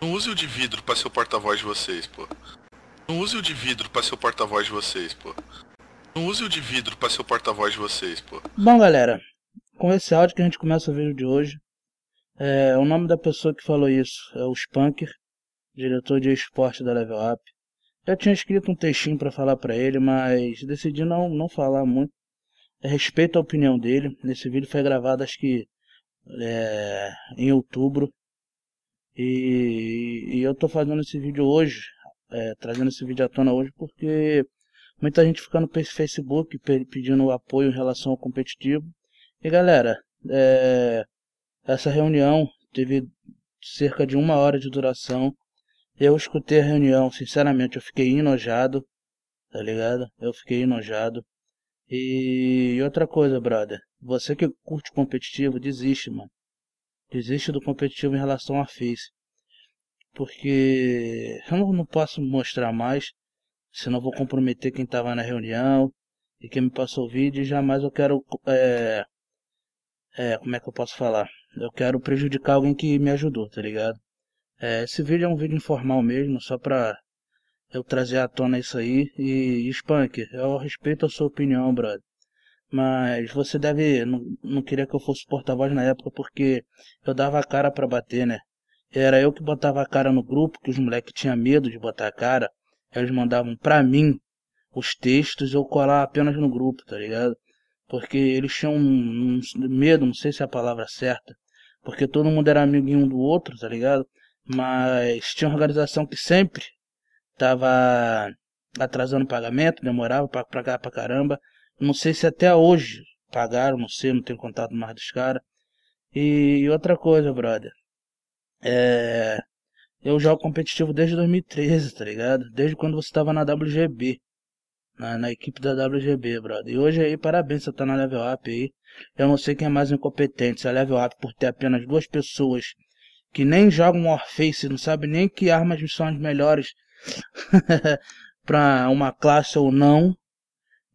Não use o de vidro pra ser o porta-voz de vocês, pô. Não use o de vidro pra ser o porta-voz de vocês, pô. Não use o de vidro pra ser o porta-voz de vocês, pô. Bom, galera, com esse áudio que a gente começa o vídeo de hoje. É, o nome da pessoa que falou isso é o Spanker, diretor de esporte da Level Up. Eu tinha escrito um textinho para falar para ele, mas decidi não, não falar muito. Respeito a opinião dele. Esse vídeo foi gravado acho que é, em outubro e, e eu tô fazendo esse vídeo hoje, é, trazendo esse vídeo à tona hoje, porque muita gente fica no Facebook pedindo apoio em relação ao competitivo. E galera, é, essa reunião teve cerca de uma hora de duração. Eu escutei a reunião, sinceramente, eu fiquei enojado, tá ligado? Eu fiquei enojado. E outra coisa, brother, você que curte competitivo, desiste, mano existe do competitivo em relação à face. Porque eu não posso mostrar mais, senão vou comprometer quem estava na reunião e quem me passou o vídeo. E jamais eu quero. É, é, como é que eu posso falar? Eu quero prejudicar alguém que me ajudou, tá ligado? É, esse vídeo é um vídeo informal mesmo, só pra eu trazer à tona isso aí. E, e Spunk, eu respeito a sua opinião, brother mas você deve. Não, não queria que eu fosse porta-voz na época porque eu dava a cara para bater, né? Era eu que botava a cara no grupo, que os moleques tinham medo de botar a cara. Eles mandavam pra mim os textos, eu colar apenas no grupo, tá ligado? Porque eles tinham um, um medo, não sei se é a palavra certa. Porque todo mundo era amiguinho um do outro, tá ligado? Mas tinha uma organização que sempre tava atrasando o pagamento, demorava pra, pra, pra caramba. Não sei se até hoje pagaram, não sei, não tenho contato mais dos caras. E, e, outra coisa, brother. É, eu jogo competitivo desde 2013, tá ligado? Desde quando você tava na WGB. Na, na, equipe da WGB, brother. E hoje aí, parabéns, você tá na Level Up aí. Eu não sei quem é mais incompetente, se é a Level Up por ter apenas duas pessoas que nem jogam Warface, não sabe nem que armas são as melhores pra uma classe ou não,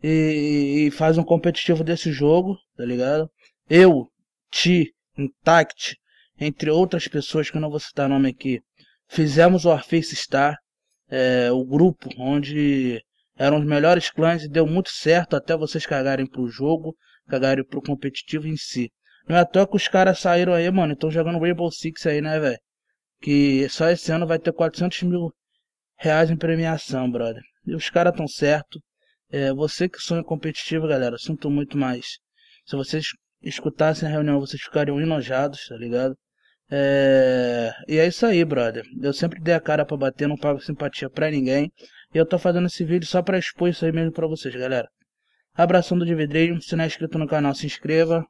e, e faz um competitivo desse jogo, tá ligado? Eu, Ti, Intact, entre outras pessoas que eu não vou citar nome aqui, fizemos o Warface Star, é, o grupo onde eram os melhores clãs e deu muito certo até vocês cagarem pro jogo, cagarem pro competitivo em si. Não é à toa que os caras saíram aí, mano, estão jogando Rainbow Six aí, né, velho? Que só esse ano vai ter 400 mil reais em premiação, brother. E os caras tão certo. É, você que sonha competitivo, galera, sinto muito mais. Se vocês escutassem a reunião, vocês ficariam enojados, tá ligado? É... E é isso aí, brother. Eu sempre dei a cara para bater, não pago simpatia pra ninguém. E eu tô fazendo esse vídeo só pra expor isso aí mesmo pra vocês, galera. Abração do Dividrinho. Se não é inscrito no canal, se inscreva.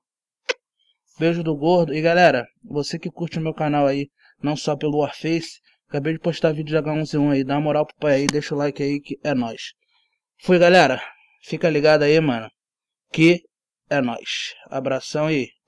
Beijo do gordo. E galera, você que curte o meu canal aí, não só pelo Warface, acabei de postar vídeo de H1Z1 aí. Dá uma moral pro pai aí, deixa o like aí que é nóis. Fui, galera. Fica ligado aí, mano. Que é nós. Abração e